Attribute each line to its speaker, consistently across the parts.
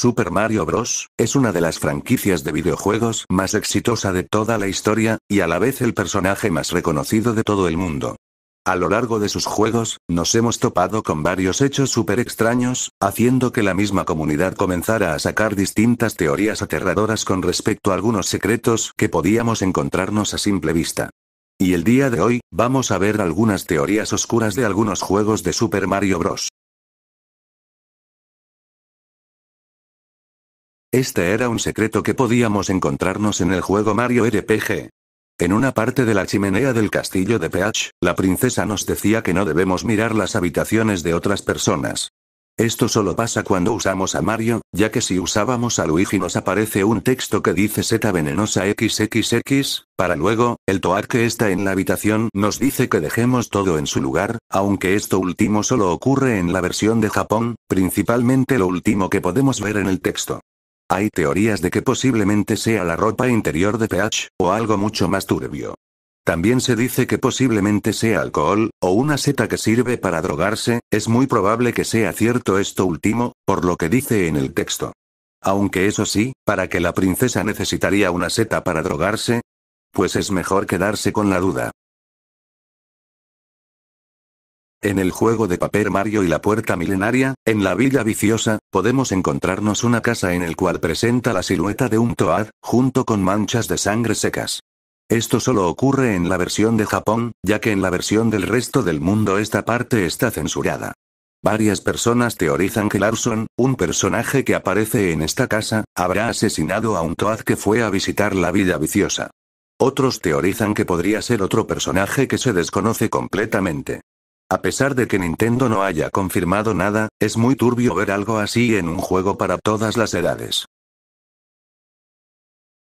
Speaker 1: Super Mario Bros. es una de las franquicias de videojuegos más exitosa de toda la historia, y a la vez el personaje más reconocido de todo el mundo. A lo largo de sus juegos, nos hemos topado con varios hechos súper extraños, haciendo que la misma comunidad comenzara a sacar distintas teorías aterradoras con respecto a algunos secretos que podíamos encontrarnos a simple vista. Y el día de hoy, vamos a ver algunas teorías oscuras de algunos juegos de Super Mario Bros. Este era un secreto que podíamos encontrarnos en el juego Mario RPG. En una parte de la chimenea del castillo de Peach, la princesa nos decía que no debemos mirar las habitaciones de otras personas. Esto solo pasa cuando usamos a Mario, ya que si usábamos a Luigi nos aparece un texto que dice Z venenosa XXX, para luego, el Toad que está en la habitación nos dice que dejemos todo en su lugar, aunque esto último solo ocurre en la versión de Japón, principalmente lo último que podemos ver en el texto. Hay teorías de que posiblemente sea la ropa interior de Peach, o algo mucho más turbio. También se dice que posiblemente sea alcohol, o una seta que sirve para drogarse, es muy probable que sea cierto esto último, por lo que dice en el texto. Aunque eso sí, para que la princesa necesitaría una seta para drogarse, pues es mejor quedarse con la duda. En el juego de papel Mario y la Puerta Milenaria, en la Villa Viciosa, podemos encontrarnos una casa en el cual presenta la silueta de un Toad, junto con manchas de sangre secas. Esto solo ocurre en la versión de Japón, ya que en la versión del resto del mundo esta parte está censurada. Varias personas teorizan que Larson, un personaje que aparece en esta casa, habrá asesinado a un Toad que fue a visitar la Villa Viciosa. Otros teorizan que podría ser otro personaje que se desconoce completamente. A pesar de que Nintendo no haya confirmado nada, es muy turbio ver algo así en un juego para todas las edades.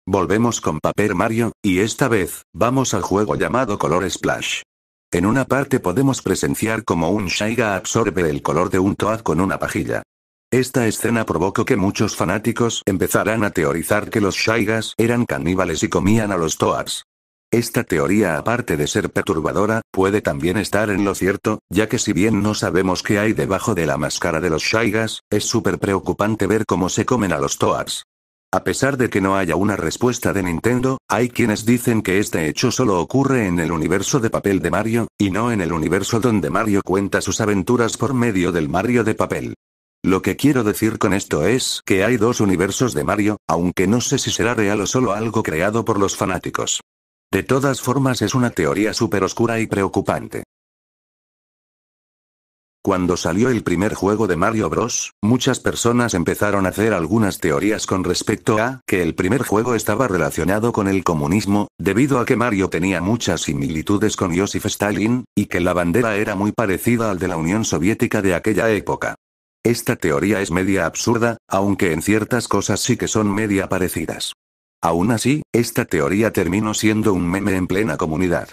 Speaker 1: Volvemos con Paper Mario, y esta vez, vamos al juego llamado Color Splash. En una parte podemos presenciar cómo un Shaiga absorbe el color de un Toad con una pajilla. Esta escena provocó que muchos fanáticos empezaran a teorizar que los Shaigas eran caníbales y comían a los Toads. Esta teoría aparte de ser perturbadora, puede también estar en lo cierto, ya que si bien no sabemos qué hay debajo de la máscara de los Shaigas, es súper preocupante ver cómo se comen a los Toads. A pesar de que no haya una respuesta de Nintendo, hay quienes dicen que este hecho solo ocurre en el universo de papel de Mario, y no en el universo donde Mario cuenta sus aventuras por medio del Mario de papel. Lo que quiero decir con esto es que hay dos universos de Mario, aunque no sé si será real o solo algo creado por los fanáticos. De todas formas es una teoría súper oscura y preocupante. Cuando salió el primer juego de Mario Bros., muchas personas empezaron a hacer algunas teorías con respecto a que el primer juego estaba relacionado con el comunismo, debido a que Mario tenía muchas similitudes con Joseph Stalin, y que la bandera era muy parecida al de la Unión Soviética de aquella época. Esta teoría es media absurda, aunque en ciertas cosas sí que son media parecidas. Aún así, esta teoría terminó siendo un meme en plena comunidad.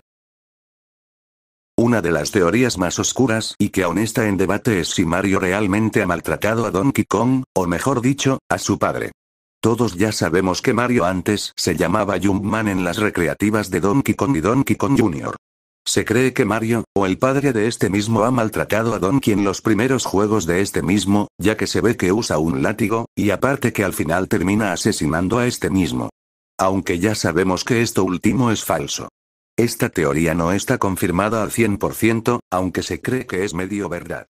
Speaker 1: Una de las teorías más oscuras y que aún está en debate es si Mario realmente ha maltratado a Donkey Kong, o mejor dicho, a su padre. Todos ya sabemos que Mario antes se llamaba Jumpman en las recreativas de Donkey Kong y Donkey Kong Jr. Se cree que Mario, o el padre de este mismo ha maltratado a Donkey en los primeros juegos de este mismo, ya que se ve que usa un látigo, y aparte que al final termina asesinando a este mismo aunque ya sabemos que esto último es falso. Esta teoría no está confirmada al 100%, aunque se cree que es medio verdad.